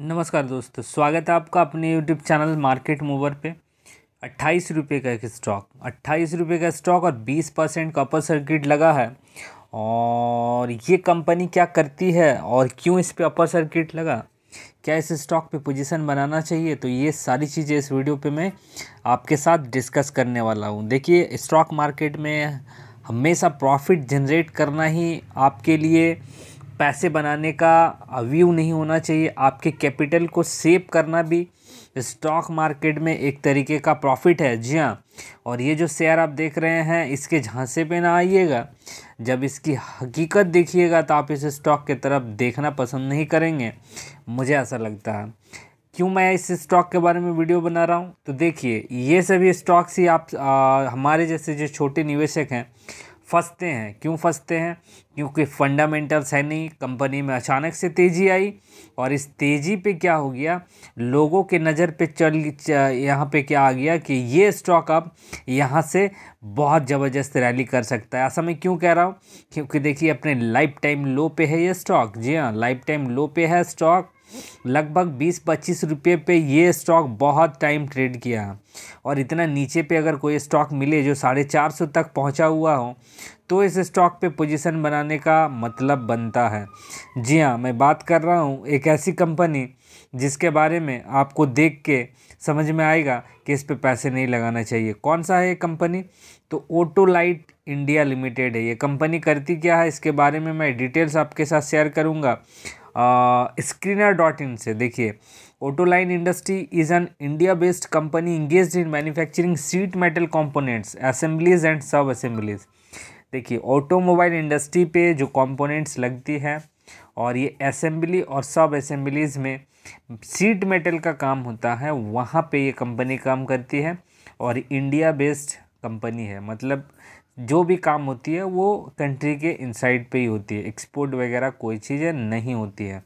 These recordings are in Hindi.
नमस्कार दोस्तों स्वागत है आपका अपने यूट्यूब चैनल मार्केट मूवर पे अट्ठाईस रुपये का एक स्टॉक अट्ठाईस रुपये का स्टॉक और बीस परसेंट का अपर सर्किट लगा है और ये कंपनी क्या करती है और क्यों इस पर अपर सर्किट लगा क्या इस स्टॉक पे पोजीशन बनाना चाहिए तो ये सारी चीज़ें इस वीडियो पे मैं आपके साथ डिस्कस करने वाला हूँ देखिए स्टॉक मार्केट में हमेशा प्रॉफिट जनरेट करना ही आपके लिए पैसे बनाने का व्यू नहीं होना चाहिए आपके कैपिटल को सेव करना भी स्टॉक मार्केट में एक तरीके का प्रॉफिट है जी हाँ और ये जो शेयर आप देख रहे हैं इसके झांसे पे ना आइएगा जब इसकी हकीकत देखिएगा तो आप इस स्टॉक के तरफ देखना पसंद नहीं करेंगे मुझे ऐसा लगता है क्यों मैं इस स्टॉक के बारे में वीडियो बना रहा हूँ तो देखिए ये सभी स्टॉक्स ही आप आ, हमारे जैसे जो छोटे निवेशक हैं फंसते हैं क्यों फंसते हैं क्योंकि फंडामेंटल्स है नहीं कंपनी में अचानक से तेज़ी आई और इस तेज़ी पे क्या हो गया लोगों के नज़र पे चल यहाँ पे क्या आ गया कि ये स्टॉक अब यहाँ से बहुत ज़बरदस्त रैली कर सकता है ऐसा मैं क्यों कह रहा हूँ क्योंकि देखिए अपने लाइफ टाइम लो पे है ये स्टॉक जी हाँ लाइफ टाइम लो पे है स्टॉक लगभग 20-25 रुपये पे ये स्टॉक बहुत टाइम ट्रेड किया और इतना नीचे पे अगर कोई स्टॉक मिले जो साढ़े चार सौ तक पहुंचा हुआ हो तो इस स्टॉक पे पोजीशन बनाने का मतलब बनता है जी हाँ मैं बात कर रहा हूँ एक ऐसी कंपनी जिसके बारे में आपको देख के समझ में आएगा कि इस पे पैसे नहीं लगाना चाहिए कौन सा है ये कंपनी तो लाइट इंडिया लिमिटेड है ये कंपनी करती क्या है इसके बारे में मैं डिटेल्स आपके साथ शेयर करूँगा स्क्रीनर डॉट इन से देखिए Autoline industry is an India based company engage in manufacturing sheet metal components assemblies and sub assemblies देखिए ऑटोमोबाइल इंडस्ट्री पे जो कंपोनेंट्स लगती है और ये असेंबली और सब असेंबलीज में सीट मेटल का काम होता है वहाँ पे ये कंपनी काम करती है और इंडिया बेस्ड कंपनी है मतलब जो भी काम होती है वो कंट्री के इनसाइड पे ही होती है एक्सपोर्ट वगैरह कोई चीज़ें नहीं होती है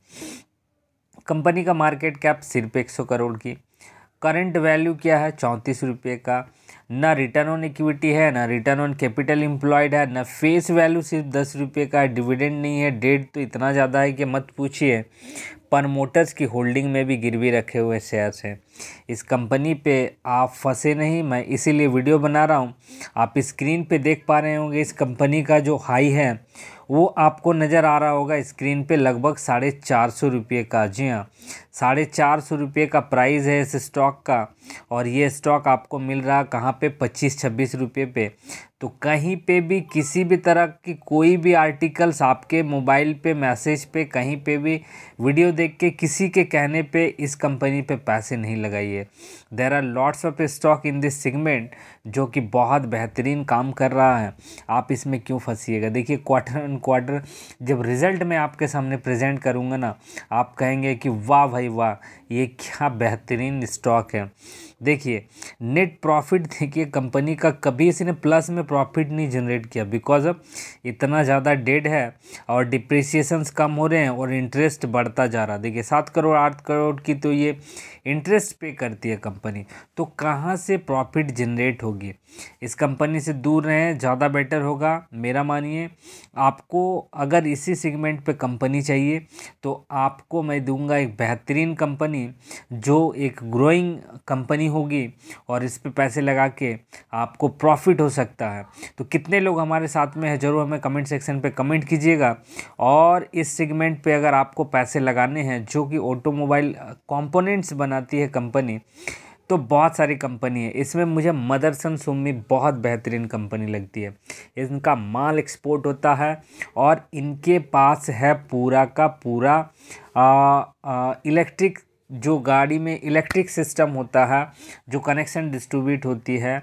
कंपनी का मार्केट कैप सिर्फ एक सौ करोड़ की करंट वैल्यू क्या है चौंतीस रुपये का ना रिटर्न ऑन इक्विटी है ना रिटर्न ऑन कैपिटल इम्प्लॉयड है ना फेस वैल्यू सिर्फ दस रुपये का डिविडेंड नहीं है डेट तो इतना ज़्यादा है कि मत पूछिए मोटर्स की होल्डिंग में भी गिरवी रखे हुए शेयर्स हैं इस कंपनी पे आप फंसे नहीं मैं इसीलिए वीडियो बना रहा हूँ आप स्क्रीन पे देख पा रहे होंगे इस कंपनी का जो हाई है वो आपको नज़र आ रहा होगा स्क्रीन पे लगभग साढ़े चार सौ रुपये का जी हाँ साढ़े चार सौ रुपये का प्राइस है इस स्टॉक का और ये स्टॉक आपको मिल रहा कहाँ पे पच्चीस छब्बीस रुपये पे तो कहीं पे भी किसी भी तरह की कोई भी आर्टिकल्स आपके मोबाइल पे मैसेज पे कहीं पे भी वीडियो देख के किसी के कहने पे इस कंपनी पे पैसे नहीं लगाइए there are lots of stock in this segment जो कि बहुत बेहतरीन काम कर रहा है आप इसमें क्यों फंसीएगा देखिए क्वार्टर एंड क्वार्टर जब रिज़ल्ट मैं आपके सामने प्रजेंट करूँगा ना आप कहेंगे कि वाह भाई भाई वाह ये क्या बेहतरीन स्टॉक है देखिए नेट प्रॉफिट देखिए कंपनी का कभी इसने प्लस में प्रॉफिट नहीं जनरेट किया बिकॉज अब इतना ज़्यादा डेड है और डिप्रिसिएशन कम हो रहे हैं और इंटरेस्ट बढ़ता जा रहा है देखिए सात करोड़ आठ करोड़ की तो ये इंटरेस्ट पे करती है कंपनी तो कहाँ से प्रॉफिट जनरेट होगी इस कंपनी से दूर रहें ज़्यादा बेटर होगा मेरा मानिए आपको अगर इसी सेगमेंट पे कंपनी चाहिए तो आपको मैं दूंगा एक बेहतरीन कंपनी जो एक ग्रोइंग कंपनी होगी और इस पर पैसे लगा के आपको प्रॉफिट हो सकता है तो कितने लोग हमारे साथ में है ज़रूर हमें कमेंट सेक्शन पर कमेंट कीजिएगा और इस सेगमेंट पर अगर आपको पैसे लगाने हैं जो कि ऑटोमोबाइल कॉम्पोनेंट्स बना बनाती है कंपनी तो बहुत सारी कंपनी है इसमें मुझे मदरसन सुम्मी बहुत बेहतरीन कंपनी लगती है इनका माल एक्सपोर्ट होता है और इनके पास है पूरा का पूरा इलेक्ट्रिक जो गाड़ी में इलेक्ट्रिक सिस्टम होता है जो कनेक्शन डिस्ट्रीब्यूट होती है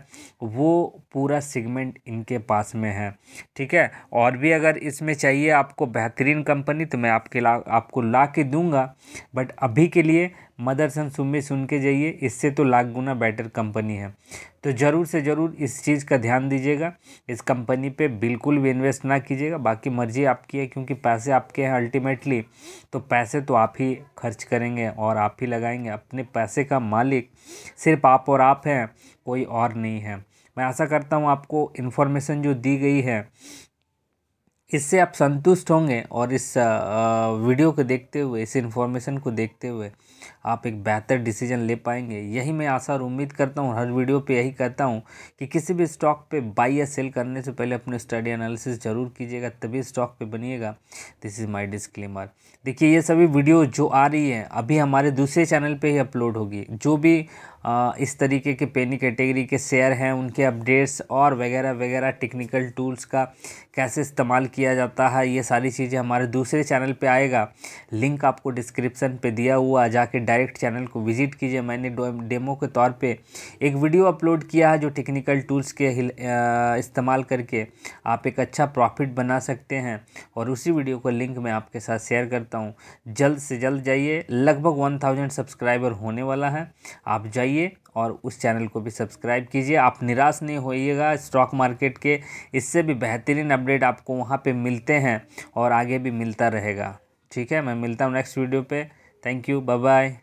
वो पूरा सेगमेंट इनके पास में है ठीक है और भी अगर इसमें चाहिए आपको बेहतरीन कंपनी तो मैं आपके ला आपको ला के दूँगा बट अभी के लिए मदरसन सुम्बे सुन के जाइए इससे तो लाख गुना बेटर कंपनी है तो ज़रूर से ज़रूर इस चीज़ का ध्यान दीजिएगा इस कंपनी पे बिल्कुल भी इन्वेस्ट ना कीजिएगा बाकी मर्जी आपकी है क्योंकि पैसे आपके हैं अल्टीमेटली तो पैसे तो आप ही खर्च करेंगे और आप ही लगाएंगे अपने पैसे का मालिक सिर्फ आप और आप हैं कोई और नहीं है मैं आशा करता हूँ आपको इन्फॉर्मेशन जो दी गई है इससे आप संतुष्ट होंगे और इस वीडियो को देखते हुए इस इन्फॉर्मेशन को देखते हुए आप एक बेहतर डिसीजन ले पाएंगे यही मैं आशा और उम्मीद करता हूँ हर वीडियो पे यही कहता हूँ कि किसी भी स्टॉक पे बाई या सेल करने से पहले अपने स्टडी एनालिसिस जरूर कीजिएगा तभी स्टॉक पे बनिएगा दिस इज़ माई डिस्क्लेमर देखिए ये सभी वीडियो जो आ रही है अभी हमारे दूसरे चैनल पर ही अपलोड होगी जो भी इस तरीके के पेनी कैटेगरी के शेयर हैं उनके अपडेट्स और वगैरह वगैरह टेक्निकल टूल्स का कैसे इस्तेमाल किया जाता है ये सारी चीज़ें हमारे दूसरे चैनल पर आएगा लिंक आपको डिस्क्रिप्सन पर दिया हुआ जाके डायरेक्ट चैनल को विजिट कीजिए मैंने डेमो के तौर पे एक वीडियो अपलोड किया है जो टेक्निकल टूल्स के इस्तेमाल करके आप एक अच्छा प्रॉफिट बना सकते हैं और उसी वीडियो को लिंक मैं आपके साथ शेयर करता हूँ जल्द से जल्द जाइए लगभग वन थाउजेंड सब्सक्राइबर होने वाला है आप जाइए और उस चैनल को भी सब्सक्राइब कीजिए आप निराश नहीं होइएगा स्टॉक मार्केट के इससे भी बेहतरीन अपडेट आपको वहाँ पे मिलते हैं और आगे भी मिलता रहेगा ठीक है मैं मिलता हूँ नेक्स्ट वीडियो पे थैंक यू बाय बाय